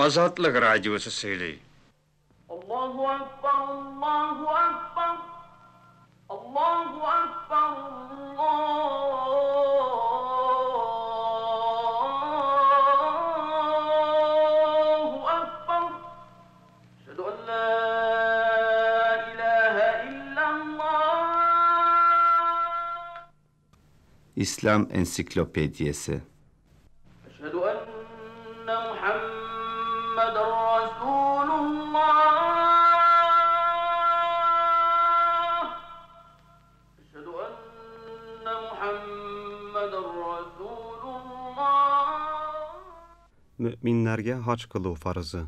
Azatlık Radyosu söyleyin. Allahu Akbar. Allahu Ekber, Allahu Ekber, Allahu İslam Ensiklopediyesi müminlərə hac qılıq farzı.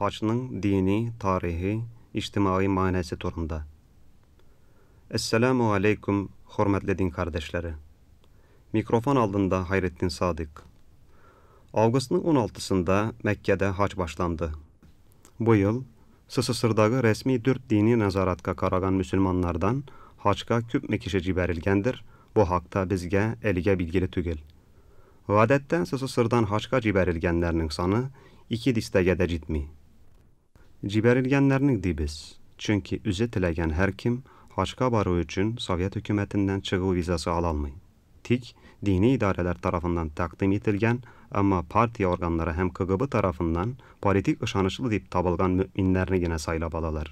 Hacның dini, tarihi, ictimai mənası turunda. Esselamu aleyküm, hörmətli din qardaşları. Mikrofon altında Hayrettin Sadık. Avqustun 16'sında Mekke'de Məkkədə hac başlandı. Bu yıl sssr resmi dört dini nəzarətə qaragan Müslümanlardan hacqa küp məkişə cibərilgəndir. Bu haqda bizge eligə bilgili tügel. Ғадәттән СССР-дан Хачка җибәрелгәннәрнең саны 2 дистәгә җитми. Җибәрелгәннәрнең дибез, чөнки үзе теләгән һәр kim Haçka barı üçün Sovet hökumətindən çıxı vizası ala almay. Tik dini idarələr tarafından təqdim edilgən, amma partiya orqanları həm KGB tarafından politik ışanışlı deyib tabılğan müminlərini yenə saylab alalar.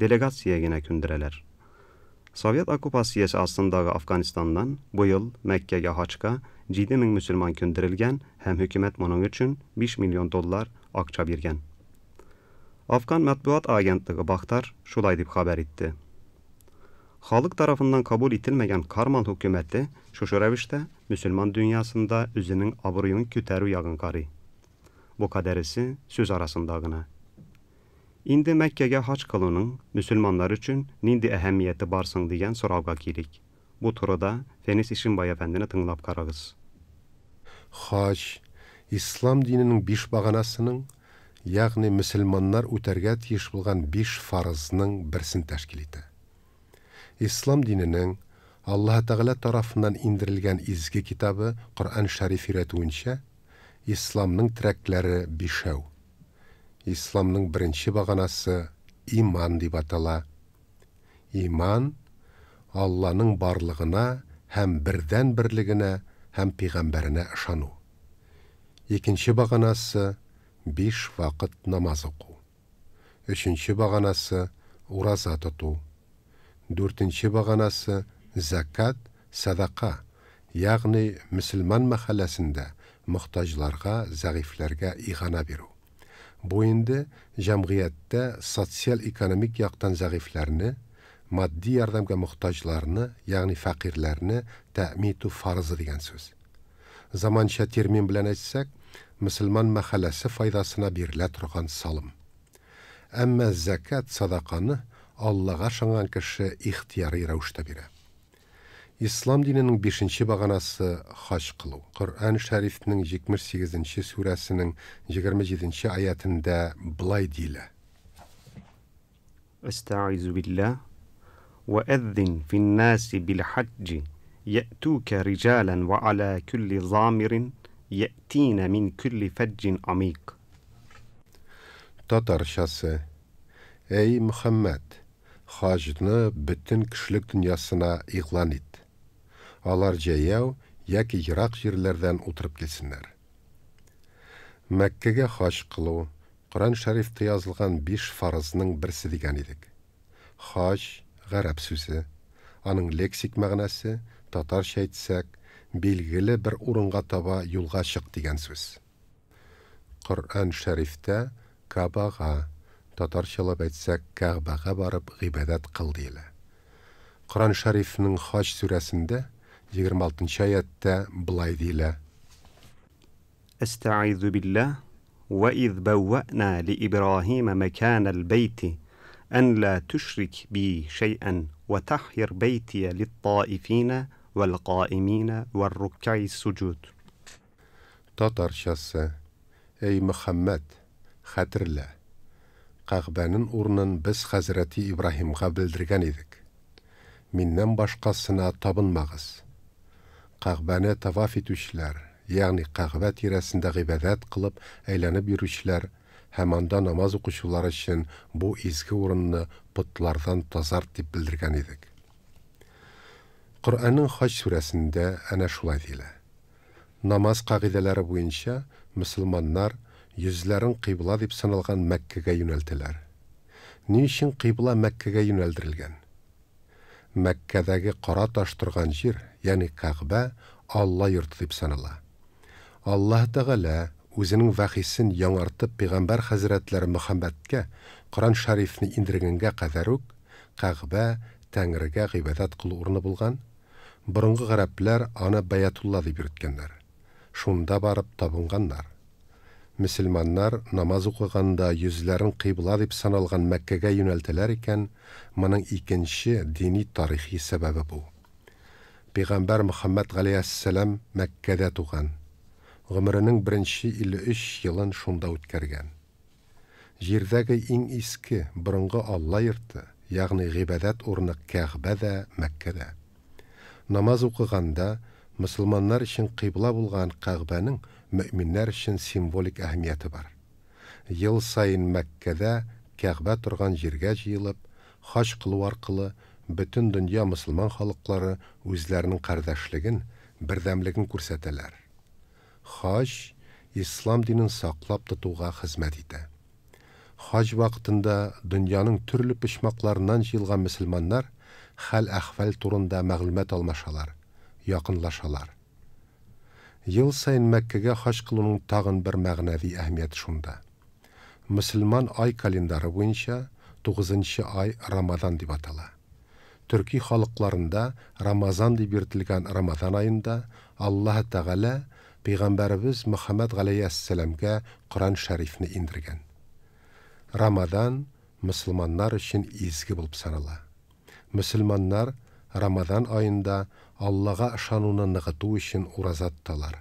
Delegasiyaya yenə kündürələr. Sovet okupasiyası aslındağı Afganistandan bu yıl Mekke'ye Haçka жиде миң мусулмон көндүрүлгөн һәм hukumat мунун үчүн 5 миллион доллар акча берген afg'on matbuot agentligi baxtar shulay deb xabar etdi xalq tarafidan qabul etilmagan karman hukumati shushu ravishda musulmon dunyosida o'zining obro'yini ko'taruv yog'inkori bu qadarisi söz orasidagina İndi Mekke'ye haj qiluvning musulmonlar için nindi ahamiyati borsin degan so'rovga kelik Bu turada Feniz İşinbay тыңлап tınlap qaragız. Хач ислам динінің биш бағанасының яғни мұсылмандар өтәргә тиеш болған биш фарызның бірін тәшкил Ислам динінің Аллаһ Тәгалә тарафыннан индирелгән изге китабы Құр'ан шариф өйрәтүенчә исламның тирәкләре бишәү. Исламның бірінші бағанасы иман деп атала. Иман алланың барлығына һәм бірден бірлігіне һәм пиғамбәріне ышану екінші бағанасы бес вақыт намаз оқу үшінші бағанасы ураза тұту Дүртінші бағанасы зәкат садақа яғни мұсылман махалләсінде мұқтажларға зәғифләргә иғана беру бу енді жәмғиятте социал экономик яқтан зәғифләрне moddiy yordamga muhtojlarni ya'ni faqirlarni ta'mitu farzi degan so'z zamoncha termin bilan aytsak musulmon mahallasi foydasina berila turgan solim ammo zakat sadaqani allohga sho'ngan kishi ixtiyoriy ravishda beradi ислам dinining бесінші бағанасы хаж қылу, құран sharifning yigirma сегізінші сүресінің yigirma жетінші аятында былай وَاَذِّنْ فِي النَّاسِ بِالْحَجِّ يَأْتُوكَ رِجَالًا وَعَلَى كُلِّ ظَامِرٍ يَأْتِينَ مِنْ كُلِّ فَجٍّ عَمِيقٍ Tatar şası Ey Muhammed! Hacını bütün kişilik dünyasına ihlan et. Alar ceyav, яки йыраҡ ерләрҙән утрып килсеннәр. Мәккәгә хаж ҡылыу Ҡоран Шәрифтә яҙылған биш фарызның берсе дигән идек. Хаж ғарап сөзі аның лексик мағынасы татарша айтсақ белгілі бір орынға таба юлға шық деген сөз құран шәрифте кабаға татаршалап айтсақ кағбаға барып ғибадат қыл дейлі құран шәрифінің хаж сүрәсінде 26 алтыншы аятта былай дейлі استعيذ بالله واذ بوانا لابراهيم مكان البيت أن لا تشرك بي شيئا وتحير بيتي للطائفين والقائمين والركع السجود تطر شاسة أي محمد خاطر لا قاغبانن أورنن بس خزرتي إبراهيم قبل درغان إذك مننن باشقا سنا طبن مغز قاغبانة توافي يعني قاغبات رسندغي بذات قلب أيلان بيروشلر һәм анда намаз оқушылар өчен бу изге урынны путлардан тазарт дип белдергән идек. Коръанның Хаҗ сүрәсендә әнә шулай диелә. Намаз кагыйдәләре буенча мөселманнар йөзләрен кыйбла дип саналган Мәккәгә юнәлтәләр. Ни өчен кыйбла Мәккәгә юнәлдерелгән? Мәккәдәге кара таш торган җир, ягъни Кәгъбә, Алла йорты дип санала. Аллаһ Тәгалә өзінің вахисін яңартып пиғамбар хазіретлер мұхаммәдке құран шарифні индіргенге қадар үк қағыбә тәңіріге ғибадат қылу орны болған бұрынғы ғарабтілер ана баятулла деп үйреткендер шунда барып табынғандар мұсылмандар намаз оқығанда юзләрін қибла деп саналған мәккеге юнәлтілер екен мұның екінші дини тарихи сәбәбі бұл пайғамбар мұхаммәд ғалейхисалам мәккеде туған ғұмырының бірінші илі үш жылын шунда өткерген жердегі иң иске бұрынғы Алла йорты, яғни ғибадат орны Кәғбә дә, Мәккәдә. Намаз оқығанда мұсылманнар үшін қибла болған қағбаның мөминнәр үшін символик әһмияте бар. Ел сайын Мәккәдә Кәғбә торған жерге жиылып хаж кылу арқылы бүтін дөнья мұсылман халықлары өздерінің кардәшлеген, бердәмлеген күрсәтәләр хаж ислам дінін сақлап тұтуға қызмет етті хаж вақытында дүнияның түрлі пішмақларынан жиылған мұсылмандар хәл әхвәл турында мәғлүмат алмашалар яқынлашалар ел сайын мәккеге хаж қылуның тағын бір мәғнәви әһмияті шунда мұсылман ай календары бойынша тоғызыншы ай рамадан деп атала түркі халықларында рамазан деп ертілген рамазан айында алла тағала пайғамбарыбыз мұхаммад ғалейәссәләмге құран шәрифіні ендірген рамадан мұсылмандар үшін езгі болып санала мұсылмандар рамадан айында аллаға шануны нығыту үшін ораза тұталар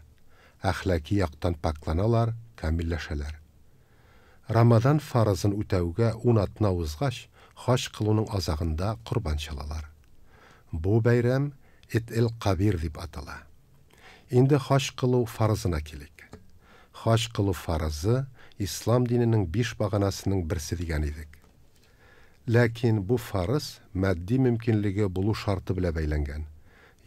әхләки яқтан пақланалар, кәмилләшәләр рамадан фарызын өтеуге ун атна узғач хаш қылуның азағында құрбан шалалар бұл бәйрәм ит қабир деп атала енді хаж фарызына келік. хаж қылу фарызы ислам динінің биш бағанасының бірсі деген едік ләкин бұл фарыз мәдди мүмкінлігі болу шарты біле байланған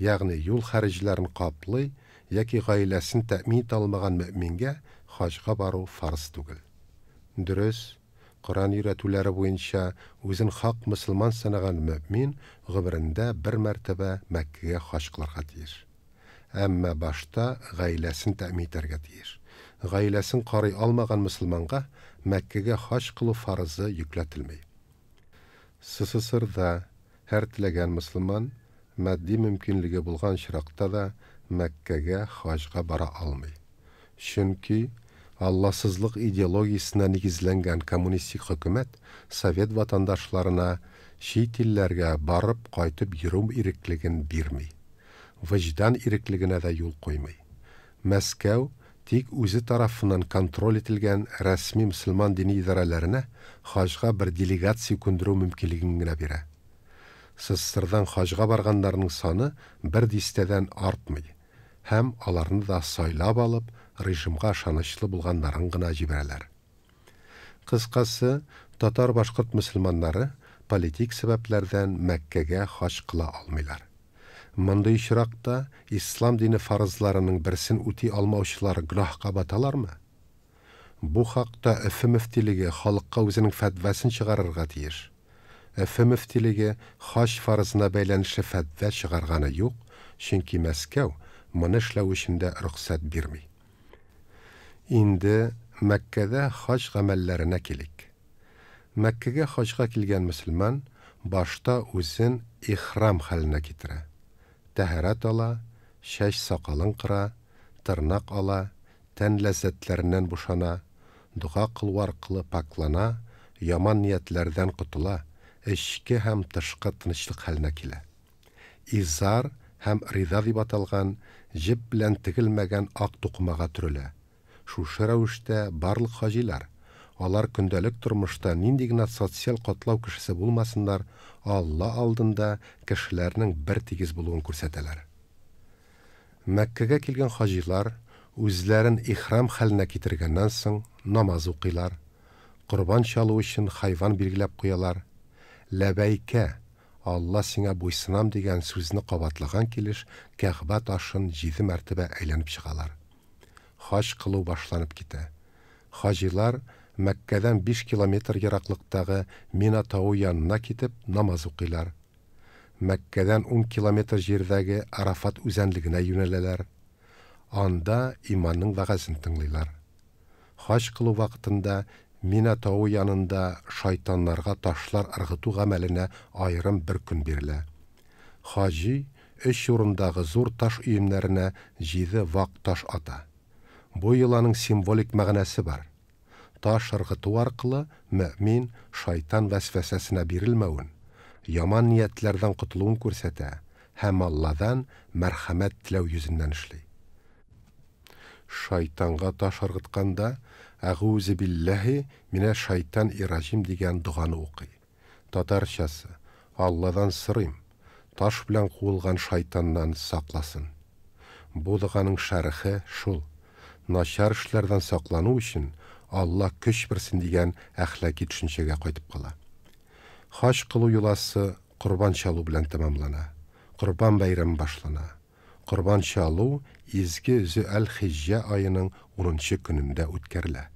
яғни юл харижларын қаплай яки ғаиләсін тәмин алмаған мүминге хажға бару фарыз түгел. дұрыс құран үйрәтулері бойынша өзін хақ мұсылман санаған мүмин бір мәртәбә мәккеге хаж тиіс әммә башта ғайләсін тәмин итәргә тиеш ғаиләсен карый алмаган мөселманга мәккәгә хаҗ кылу фарызы йөкләтелмәй сссрда һәр теләгән мөселман матди мөмкинлеге булган чиракта да мәккәгә хаҗга бара алмый чөнки алласызлык идеологиясенә нигезләнгән коммунистик хөкүмәт совет ватандашларына чит илләргә барып кайтып йөрү иреклеген бирми вәждан иреклегенә дә юл куймый. Мәскәү тик үзе тарафыннан контроль ителгән рәсми мөселман дини идарәләренә хаҗга бер делегация күндерү мөмкинлеген генә бирә. ссср хаҗга барганнарның саны бер дистәдән артмый һәм аларны да сайлап алып, режимга ышанычлы булганнарын гына җибәрәләр. Кыскасы, татар башкорт мөселманнары политик сәбәпләрдән Мәккәгә хаҗ кыла алмыйлар. Мындай ишракта ислам дине фарызларының берсен үти алмаучылар гүнәһкә баталармы? Бу хакта ФФ мөфтилеге халыкка үзенең фәтвасын чыгарырга тиеш. ФФ мөфтилеге хаҗ фарызына бәйләнешле фәтва чыгарганы юк, чөнки Мәскәү моны эшләү өчен дә рөхсәт бирми. Инде Мәккәдә хаҗ гамәлләренә килик. Мәккәгә хаҗга килгән мөселман башта үзен ихрам хәленә китерә. тәһәрәт ала, шәш сақалын қыра, тырнақ ала, тән ләззәтләреннән бушана, дұға қылу арқылы паклана, яман ниятләрдән құтыла, ішкі һәм тышқы тынычлык хәленә килә. Изар һәм риза дип аталган җеп белән тигелмәгән ак тукымага төрелә. Шушы рәвештә барлык хаҗилар алар күнделік тормышта нинди генә социаль котлау кешесе Алла алдында кешеләрнең бер тигез булуын күрсәтәләр. Мәккәгә килгән хаҗилар үзләрен ихрам хәленә китергәннән соң намаз укыйлар, құрбан шалу үшін хайван билгеләп қоялар, Ләбәйкә Алла сиңа бойсынам деген сөзіні қабатлаған келеш, кәғбат ташын 7 мәртәбә әйләнеп шығалар. Хаҗ кылу башланып китә. Хажилар, мәккәдән 5 километр ераклыктагы мина тауы янына китеп намаз оқилар мәккәдән 10 километр жердәге арафат үзәнлегенә юнәләләр анда иманның вәгазен тыңлыйлар хаҗ кылу вакытында мина тауы янында шайтаннарға ташлар арғыту гамәленә айырым бір күн бирелә хаҗи өч орындағы зур таш өемнәренә җиде вак таш ата бу йоланың символик мәгънәсе бар таш ырғыту арқылы мөмин шайтан вәсвәсәсенә бирелмәвен яман ниәтләрдән құтылуын күрсәтә һәм алладан мәрхәмәт тіләу йөзеннән эшли Шайтанға таш ыргытканда әғузі билләһи менә шайтан иражим деген дұғаны укый татарчасы алладан сырым, таш белән куылган шайтаннан сақласын. бу доганың шәрехе шул начар эшләрдән саклану өчен алла күш берсін деген әхлаки түшіншеге қайтып қала хаж қылу юласы құрбан шалу білән тәмамлана құрбан байрам башлана құрбан шалу изге үзі әл хижжа айының 10 күнінде үткәрілә